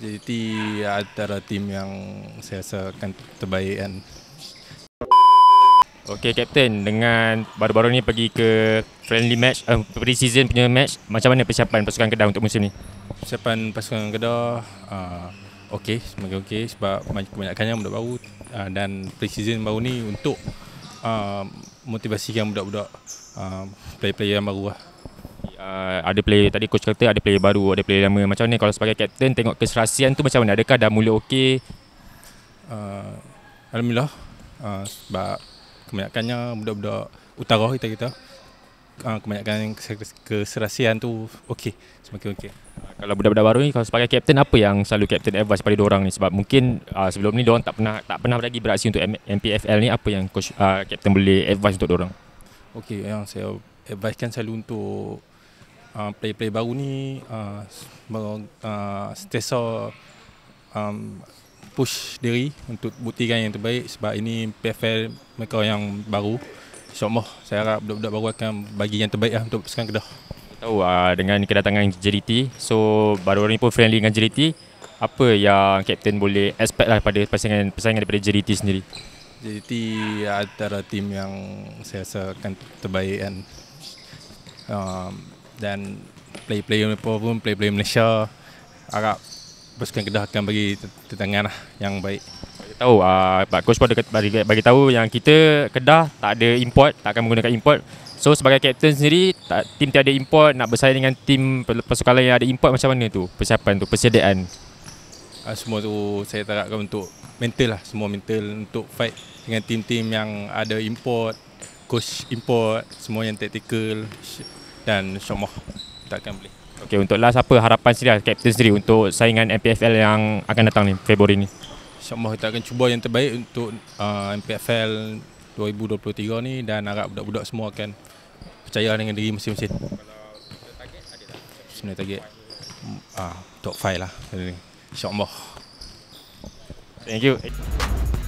JDT antara tim yang saya rasa akan terbaik kan. Okey Captain. dengan baru-baru ni pergi ke friendly match uh, eh, pre season punya match macam mana persiapan pasukan Kedah untuk musim ni? Persiapan pasukan Kedah uh, okey semoga okey sebab kebanyakannya budak baru uh, dan pre season baru ni untuk uh, motivasikan budak-budak uh, player-player yang baru lah uh, ada player tadi coach kata ada player baru, ada player lama. Macam ni kalau sebagai captain tengok keserasian tu macam mana? Adakah dah mula okey? Uh, alhamdulillah uh, sebab kebanyakannya budak-budak utara kita kita uh, kebanyakan keserasian tu okey, semakin okey. Uh, kalau budak-budak baru ni kalau sebagai captain apa yang selalu captain advice pada orang ni sebab mungkin uh, sebelum ni diorang tak pernah tak pernah lagi beraksi untuk MPFL ni apa yang coach uh, captain boleh advice untuk orang Okey, yang saya advicekan selalu untuk um, uh, player-player baru ni uh, uh, stresa um, push diri untuk buktikan yang terbaik sebab ini PFL mereka yang baru InsyaAllah saya harap budak-budak baru akan bagi yang terbaik lah untuk sekarang Kedah tahu uh, dengan kedatangan JDT so baru ni pun friendly dengan JDT apa yang Captain boleh expect lah pada persaingan, persaingan daripada JDT sendiri JDT antara tim yang saya rasa akan terbaik dan um, dan play-play Malaysia pun play-play Malaysia agak pasukan Kedah akan bagi tetangan lah yang baik tahu ah uh, coach pun ada bagi, bagi tahu yang kita Kedah tak ada import tak akan menggunakan import so sebagai captain sendiri tak, tim tiada import nak bersaing dengan tim pasukan yang ada import macam mana tu persiapan tu persediaan uh, semua tu saya tarakkan untuk mental lah semua mental untuk fight dengan tim-tim yang ada import coach import semua yang tactical dan Syomoh takkan boleh. Okey untuk last apa harapan sendiri Captain sendiri untuk saingan MPFL yang akan datang ni Februari ni. Syomoh kita akan cuba yang terbaik untuk uh, MPFL 2023 ni dan harap budak-budak semua akan percaya dengan diri mesin masing Kalau target ada tak? Sebenarnya target ah uh, top 5 lah. Insya-Allah. Thank you.